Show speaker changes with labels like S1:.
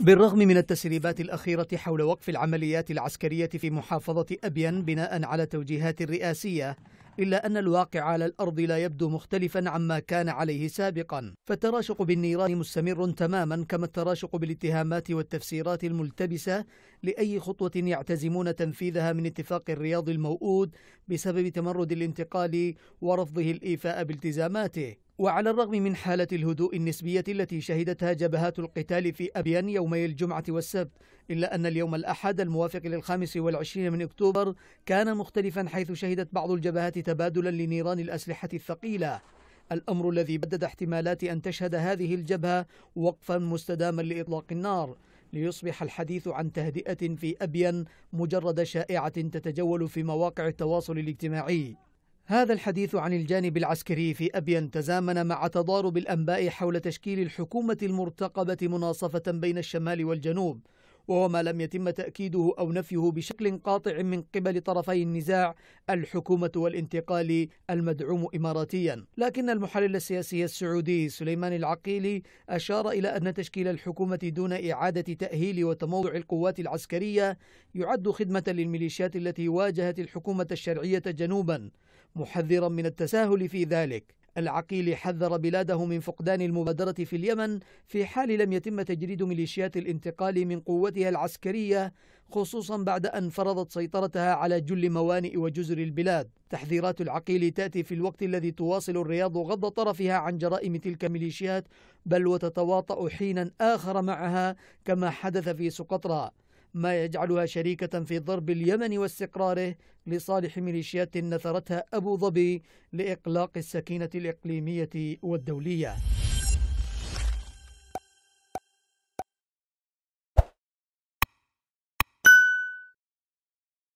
S1: بالرغم من التسريبات الأخيرة حول وقف العمليات العسكرية في محافظة أبين بناء على توجيهات رئاسية إلا أن الواقع على الأرض لا يبدو مختلفا عما كان عليه سابقا فالتراشق بالنيران مستمر تماما كما التراشق بالاتهامات والتفسيرات الملتبسة لأي خطوة يعتزمون تنفيذها من اتفاق الرياض الموؤود بسبب تمرد الانتقال ورفضه الإيفاء بالتزاماته وعلى الرغم من حالة الهدوء النسبية التي شهدتها جبهات القتال في أبيان يومي الجمعة والسبت إلا أن اليوم الأحد الموافق للخامس والعشرين من أكتوبر كان مختلفا حيث شهدت بعض الجبهات تبادلا لنيران الأسلحة الثقيلة الأمر الذي بدد احتمالات أن تشهد هذه الجبهة وقفا مستداما لإطلاق النار ليصبح الحديث عن تهدئة في أبين مجرد شائعة تتجول في مواقع التواصل الاجتماعي هذا الحديث عن الجانب العسكري في أبين تزامن مع تضارب الأنباء حول تشكيل الحكومة المرتقبة مناصفة بين الشمال والجنوب وهو ما لم يتم تأكيده أو نفيه بشكل قاطع من قبل طرفي النزاع الحكومة والانتقال المدعوم إماراتيا لكن المحلل السياسي السعودي سليمان العقيلي أشار إلى أن تشكيل الحكومة دون إعادة تأهيل وتموضع القوات العسكرية يعد خدمة للميليشيات التي واجهت الحكومة الشرعية جنوبا محذرا من التساهل في ذلك العقيل حذر بلاده من فقدان المبادرة في اليمن في حال لم يتم تجريد ميليشيات الانتقال من قوتها العسكرية خصوصا بعد أن فرضت سيطرتها على جل موانئ وجزر البلاد تحذيرات العقيل تأتي في الوقت الذي تواصل الرياض غض طرفها عن جرائم تلك الميليشيات بل وتتواطأ حينا آخر معها كما حدث في سقطرى ما يجعلها شريكة في ضرب اليمن واستقراره لصالح ميليشيات نثرتها أبو ظبي لإقلاق السكينة الإقليمية والدولية